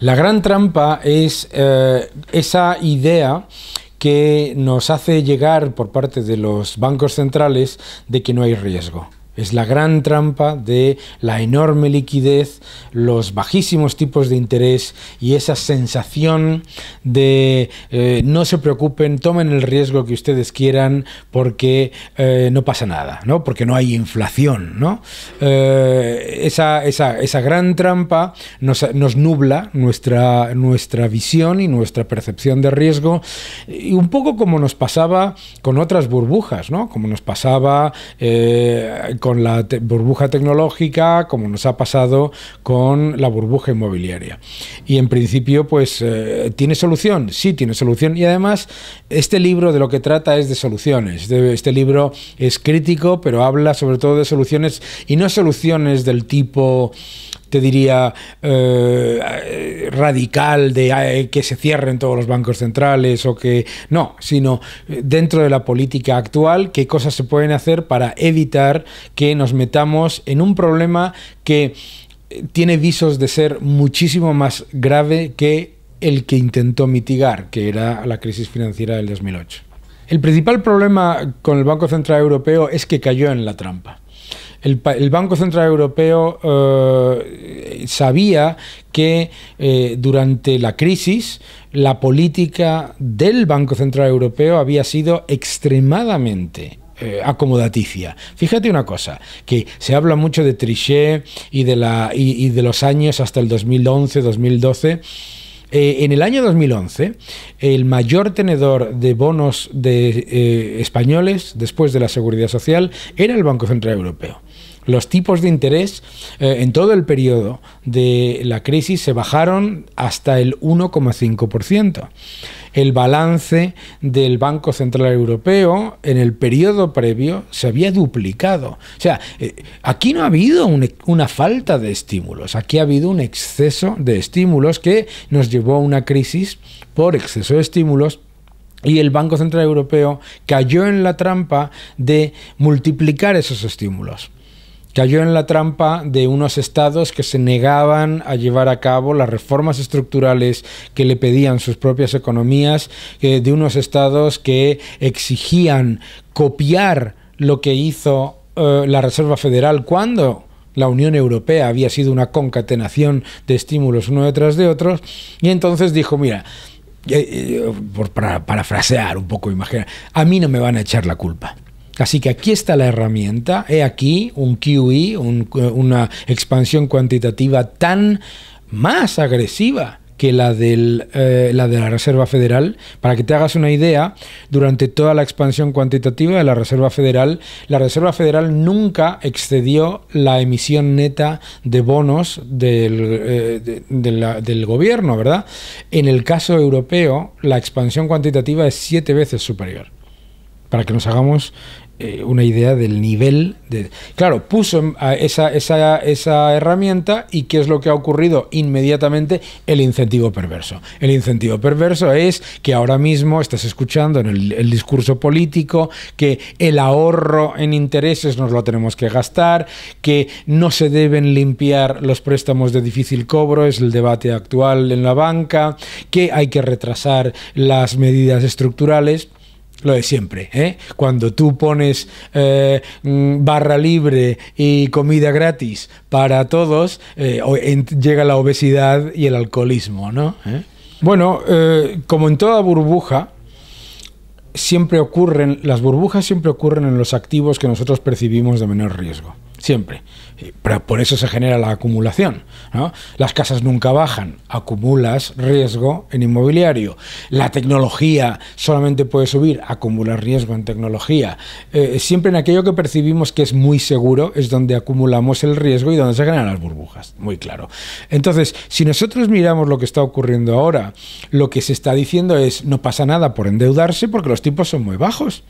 La gran trampa es eh, esa idea que nos hace llegar por parte de los bancos centrales de que no hay riesgo. Es la gran trampa de la enorme liquidez, los bajísimos tipos de interés y esa sensación de eh, no se preocupen, tomen el riesgo que ustedes quieran porque eh, no pasa nada, ¿no? porque no hay inflación. ¿no? Eh, esa, esa, gran trampa nos, nos nubla nuestra, nuestra visión y nuestra percepción de riesgo, y un poco como nos pasaba con otras burbujas, ¿no? como nos pasaba con la burbuja tecnológica, como nos ha pasado con la burbuja inmobiliaria. Y en principio, pues, eh, ¿tiene solución? Sí, tiene solución. Y además, este libro de lo que trata es de soluciones. este libro es crítico, pero habla sobre todo de soluciones y no soluciones del tipo te diría, eh, radical de eh, que se cierren todos los bancos centrales o que... No, sino eh, dentro de la política actual, qué cosas se pueden hacer para evitar que nos metamos en un problema que tiene visos de ser muchísimo más grave que el que intentó mitigar, que era la crisis financiera del 2008. El principal problema con el Banco Central Europeo es que cayó en la trampa el, Banco Central Europeo eh, sabía que eh, durante la crisis la política del Banco Central Europeo había sido extremadamente eh, acomodaticia. Fíjate una cosa, que se habla mucho de Trichet y de, los años hasta el 2011, 2012. en el año 2011, el mayor tenedor de bonos de, españoles después de la Seguridad Social era el Banco Central Europeo. Los tipos de interés eh, en todo el periodo de la crisis se bajaron hasta el 1,5%. El balance del Banco Central Europeo en el periodo previo se había duplicado. O sea, eh, aquí no ha habido una falta de estímulos, aquí ha habido un exceso de estímulos que nos llevó a una crisis por exceso de estímulos y el Banco Central Europeo cayó en la trampa de multiplicar esos estímulos cayó en la trampa de unos estados que se negaban a llevar a cabo las reformas estructurales que le pedían sus propias economías, eh, de unos estados que exigían copiar lo que hizo eh, la Reserva Federal cuando la Unión Europea había sido una concatenación de estímulos uno detrás de otros, y entonces dijo, mira, eh, por, para, parafrasear un poco, imagina, a mí no me van a echar la culpa. Así que aquí está la herramienta, he aquí un QE, una expansión cuantitativa tan más agresiva que eh, la, de la Reserva Federal. Para que te hagas una idea, durante toda la expansión cuantitativa de la Reserva Federal, la Reserva Federal nunca excedió la emisión neta de bonos del eh, gobierno, ¿verdad? En el caso europeo, la expansión cuantitativa es siete veces superior para que nos hagamos eh, una idea del nivel de... Claro, puso esa, esa, esa herramienta y ¿qué es lo que ha ocurrido inmediatamente? El incentivo perverso. El incentivo perverso es que ahora mismo estás escuchando en el discurso político que el ahorro en intereses nos lo tenemos que gastar, que no se deben limpiar los préstamos de difícil cobro, es el debate actual en la banca, que hay que retrasar las medidas estructurales lo de siempre. ¿eh? Cuando tú pones eh, mm, barra libre y comida gratis para todos, eh, llega la obesidad y el alcoholismo. ¿no? ¿Eh? Bueno, como en toda burbuja, siempre ocurren, las burbujas siempre ocurren en los activos que nosotros percibimos de menor riesgo siempre. Eh, por eso se genera la acumulación. Las casas nunca bajan, acumulas riesgo en inmobiliario. La tecnología solamente puede subir, acumulas riesgo en tecnología. Eh, siempre en aquello que percibimos que es muy seguro es donde acumulamos el riesgo y donde se generan las burbujas, muy claro. Entonces, si nosotros miramos lo que está ocurriendo ahora, lo que se está diciendo es no pasa nada por endeudarse porque los tipos son muy bajos.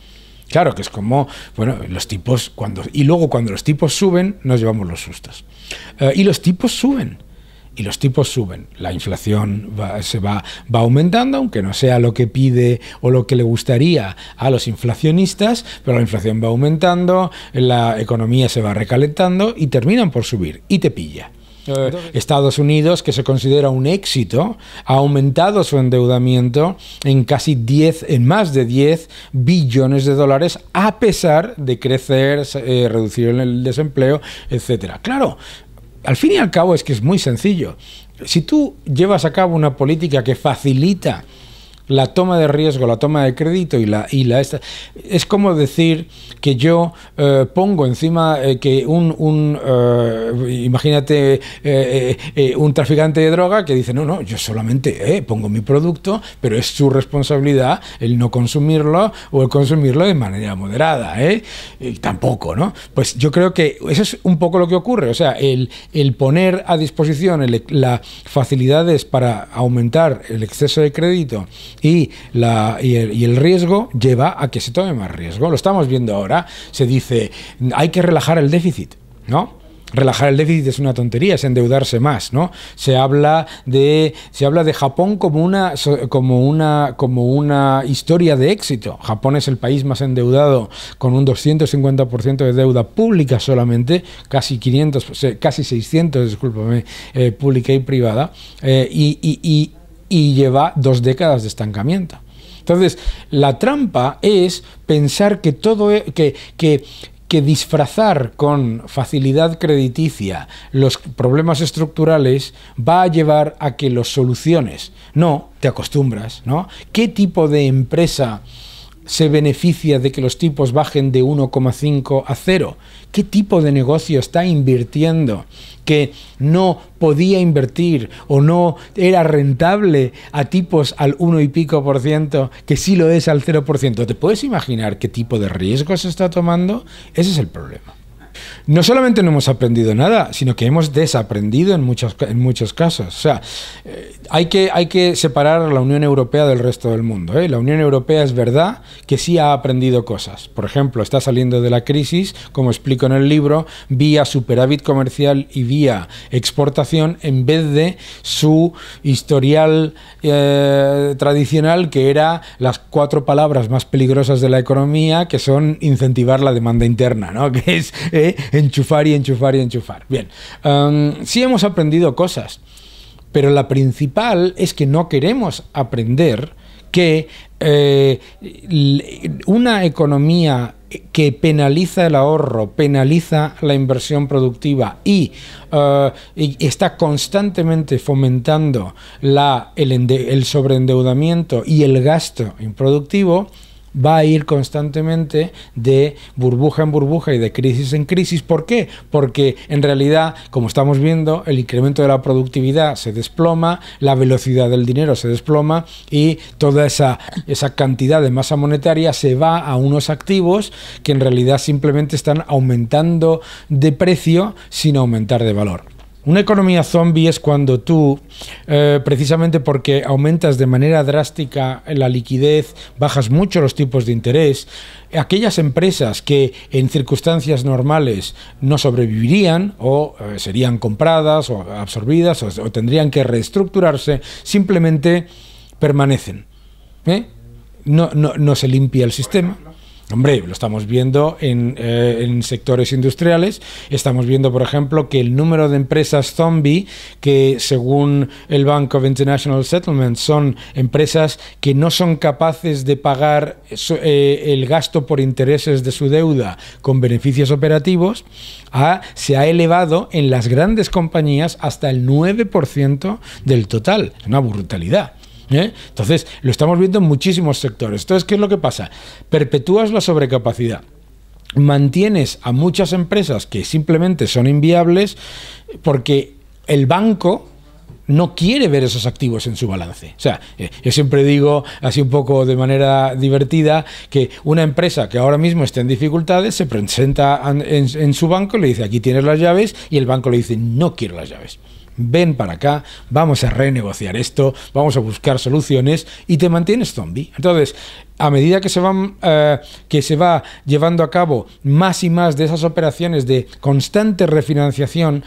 Claro, que es como, bueno, los tipos, cuando, y luego cuando los tipos suben, nos llevamos los sustos. Eh, y los tipos suben y los tipos suben. La inflación se va, va aumentando, aunque no sea lo que pide o lo que le gustaría a los inflacionistas, pero la inflación va aumentando, la economía se va recalentando y terminan por subir y te pilla. Eh, Estados Unidos, que se considera un éxito, ha aumentado su endeudamiento en casi 10, en más de 10 billones de dólares, a pesar de crecer, eh, reducir el desempleo, etcétera. Claro, al fin y al cabo es que es muy sencillo. Si tú llevas a cabo una política que facilita la toma de riesgo, la toma de crédito y la, y la Es como decir que yo eh, pongo encima eh, que un, un eh, imagínate un traficante de droga que dice, no, no, yo solamente pongo mi producto, pero es su responsabilidad el no consumirlo o el consumirlo de manera moderada. Y tampoco, ¿no? Pues yo creo que eso es un poco lo que ocurre. O sea, el, el poner a disposición las facilidades para aumentar el exceso de crédito, y, la, y, el, riesgo lleva a que se tome más riesgo. Lo estamos viendo ahora. Se dice, hay que relajar el déficit, ¿no? Relajar el déficit es una tontería, es endeudarse más, ¿no? Se habla de, se habla de Japón como una, como, una, como una historia de éxito. Japón es el país más endeudado, con un 250% de deuda pública solamente, casi 500, casi 600, discúlpame, eh, pública y privada. Eh, y y lleva dos décadas de estancamiento. Entonces, la trampa es pensar que todo e, que, disfrazar con facilidad crediticia los problemas estructurales va a llevar a que los soluciones. No, te acostumbras, ¿no? ¿Qué tipo de empresa se beneficia de que los tipos bajen de 1,5 a 0? ¿Qué tipo de negocio está invirtiendo que no podía invertir o no era rentable a tipos al 1 y pico por ciento, que sí lo es al 0 por ciento? ¿Te puedes imaginar qué tipo de riesgo se está tomando? Ese es el problema no solamente no hemos aprendido nada, sino que hemos desaprendido en muchos, en muchos casos. O sea, eh, hay, que, hay que separar a la Unión Europea del resto del mundo. ¿eh? La Unión Europea es verdad que sí ha aprendido cosas. Por ejemplo, está saliendo de la crisis, como explico en el libro, vía superávit comercial y vía exportación en vez de su historial eh, tradicional que era las cuatro palabras más peligrosas de la economía que son incentivar la demanda interna, ¿no? que es enchufar y enchufar y enchufar. Bien, um, sí hemos aprendido cosas, pero la principal es que no queremos aprender que eh, una economía que penaliza el ahorro, penaliza la inversión productiva y, uh, está constantemente fomentando el sobreendeudamiento y el gasto improductivo, va a ir constantemente de burbuja en burbuja y de crisis en crisis. ¿Por qué? Porque en realidad, como estamos viendo, el incremento de la productividad se desploma, la velocidad del dinero se desploma y toda esa, esa cantidad de masa monetaria se va a unos activos que en realidad simplemente están aumentando de precio sin aumentar de valor. Una economía zombie es cuando tú, eh, precisamente porque aumentas de manera drástica la liquidez, bajas mucho los tipos de interés, aquellas empresas que en circunstancias normales no sobrevivirían o eh, serían compradas o absorbidas o, tendrían que reestructurarse, simplemente permanecen. ¿eh? no se limpia el sistema Hombre, lo estamos viendo eh, en, sectores industriales. Estamos viendo, por ejemplo, que el número de empresas zombie, que según el Bank of International Settlements son empresas que no son capaces de pagar eh, el gasto por intereses de su deuda con beneficios operativos, se ha elevado en las grandes compañías hasta el 9% del total. Es una brutalidad. ¿eh? Entonces, lo estamos viendo en muchísimos sectores. Entonces, ¿qué es lo que pasa? Perpetúas la sobrecapacidad. Mantienes a muchas empresas que simplemente son inviables porque el banco, no quiere ver esos activos en su balance. O sea, eh, yo siempre digo, así un poco de manera divertida, que una empresa que ahora mismo está en dificultades se presenta en, su banco, y le dice, aquí tienes las llaves, y el banco le dice, no quiero las llaves ven para acá, vamos a renegociar esto, vamos a buscar soluciones y te mantienes zombie. Entonces, a medida que se, van, eh, que se va llevando a cabo más y más de esas operaciones de constante refinanciación,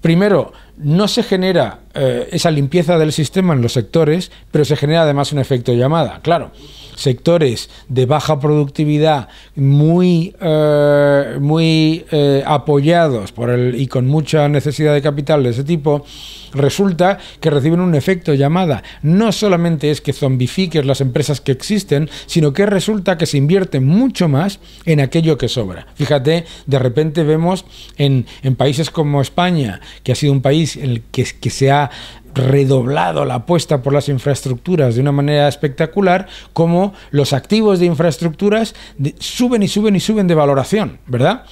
primero, no se genera eh, esa limpieza del sistema en los sectores, pero se genera además un efecto llamada. Claro, sectores de baja productividad muy, eh, muy eh, apoyados por el, y con mucha necesidad de capital de ese tipo, resulta que reciben un efecto llamada. No solamente es que zombifiquen las empresas que existen, sino que resulta que se invierte mucho más en aquello que sobra. Fíjate, de repente vemos en, en países como España, que ha sido un país en el que, que se ha redoblado la apuesta por las infraestructuras de una manera espectacular, como los activos de infraestructuras suben y suben y suben de valoración, ¿verdad?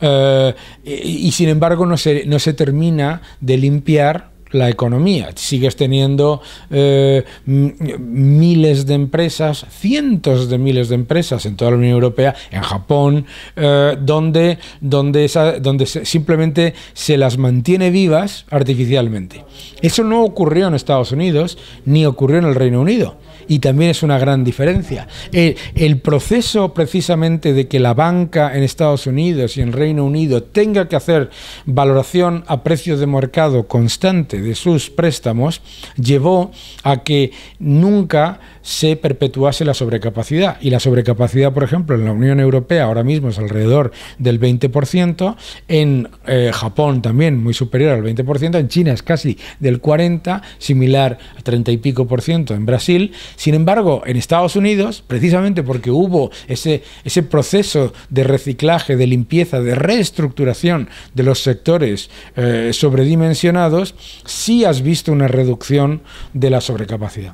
Eh, y, sin embargo no se, no se termina de limpiar la economía. Sigues teniendo eh, miles de empresas, cientos de miles de empresas en toda la Unión Europea, en Japón, eh, donde, donde, donde simplemente se las mantiene vivas artificialmente. Eso no ocurrió en Estados Unidos ni ocurrió en el Reino Unido y también es una gran diferencia. El, proceso precisamente de que la banca en Estados Unidos y en Reino Unido tenga que hacer valoración a precios de mercado constante de sus préstamos llevó a que nunca se perpetuase la sobrecapacidad. Y la sobrecapacidad, por ejemplo, en la Unión Europea ahora mismo es alrededor del 20%, en eh, Japón también muy superior al 20%, en China es casi del 40%, similar a 30 y pico por ciento en Brasil. Sin embargo, en Estados Unidos, precisamente porque hubo ese, proceso de reciclaje, de limpieza, de reestructuración de los sectores eh, sobredimensionados, sí has visto una reducción de la sobrecapacidad.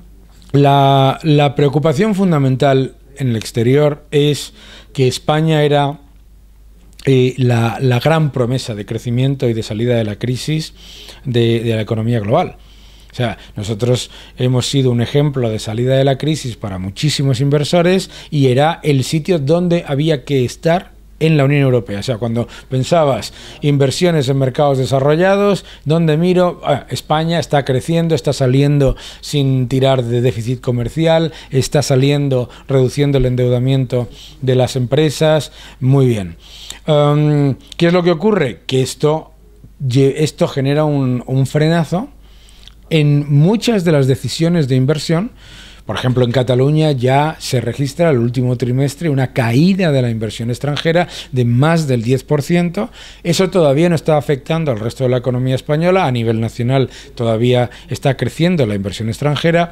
La, preocupación fundamental en el exterior es que España era eh, la, gran promesa de crecimiento y de salida de la crisis de la economía global. O sea, nosotros hemos sido un ejemplo de salida de la crisis para muchísimos inversores y era el sitio donde había que estar en la Unión Europea. O sea, cuando pensabas inversiones en mercados desarrollados, donde miro, ah, España está creciendo, está saliendo sin tirar de déficit comercial, está saliendo reduciendo el endeudamiento de las empresas. Muy bien. ¿Qué es lo que ocurre? Que esto, esto genera un frenazo en muchas de las decisiones de inversión, por ejemplo, en Cataluña ya se registra el último trimestre una caída de la inversión extranjera de más del 10%. Eso todavía no está afectando al resto de la economía española. A nivel nacional todavía está creciendo la inversión extranjera,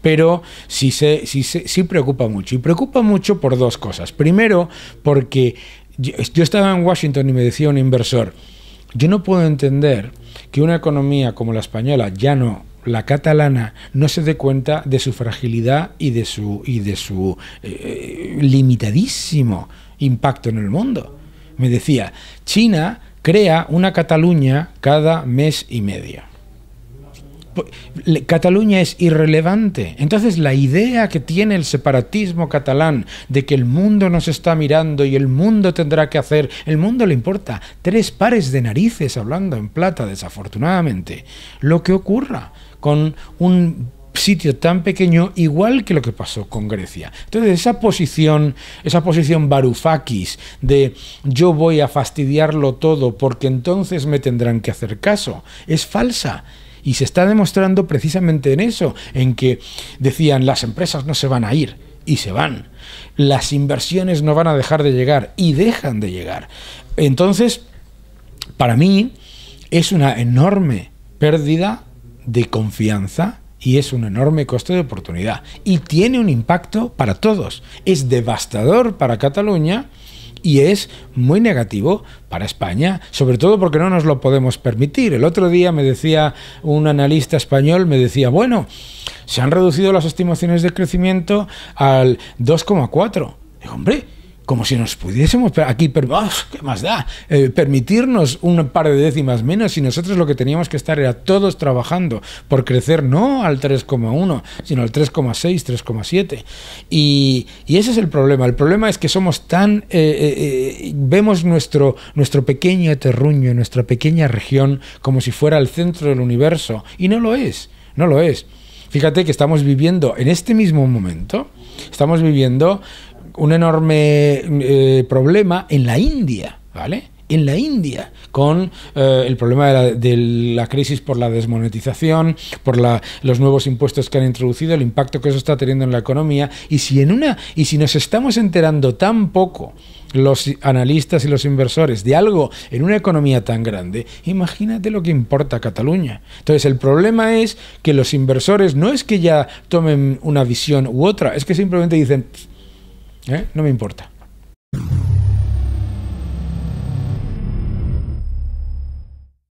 pero sí, se, sí, preocupa mucho. Y preocupa mucho por dos cosas. Primero, porque yo estaba en Washington y me decía un inversor, yo no puedo entender que una economía como la española, ya no la catalana, no se dé cuenta de su fragilidad y de su, y de su eh, limitadísimo impacto en el mundo. Me decía, China crea una Cataluña cada mes y medio. Pues, Cataluña es irrelevante. Entonces la idea que tiene el separatismo catalán de que el mundo nos está mirando y el mundo tendrá que hacer, el mundo le importa tres pares de narices hablando en plata, desafortunadamente, lo que ocurra con un sitio tan pequeño, igual que lo que pasó con Grecia. Entonces, esa posición, esa posición barufakis de yo voy a fastidiarlo todo porque entonces me tendrán que hacer caso, es falsa. Y se está demostrando precisamente en eso, en que decían las empresas no se van a ir y se van. Las inversiones no van a dejar de llegar y dejan de llegar. Entonces, para mí es una enorme pérdida de confianza y es un enorme coste de oportunidad. Y tiene un impacto para todos. Es devastador para Cataluña y es muy negativo para España, sobre todo porque no nos lo podemos permitir. El otro día me decía un analista español, me decía, bueno, se han reducido las estimaciones de crecimiento al 2,4. Hombre, como si nos pudiésemos aquí, ¿qué más da? Eh, permitirnos un par de décimas menos y nosotros lo que teníamos que estar era todos trabajando por crecer no al 3,1, sino al 3,6, 3,7. Y, ese es el problema. El problema es que somos tan... Eh, eh, vemos nuestro, nuestro pequeño terruño, nuestra pequeña región, como si fuera el centro del universo. Y no lo es, no lo es. Fíjate que estamos viviendo en este mismo momento, estamos viviendo un enorme eh, problema en la India, ¿vale? en la India, con eh, el problema de la, crisis por la desmonetización, por la, los nuevos impuestos que han introducido, el impacto que eso está teniendo en la economía, y si en una y si nos estamos enterando tan poco los analistas y los inversores de algo en una economía tan grande, imagínate lo que importa Cataluña. Entonces el problema es que los inversores no es que ya tomen una visión u otra, es que simplemente dicen ¿Eh? No me importa.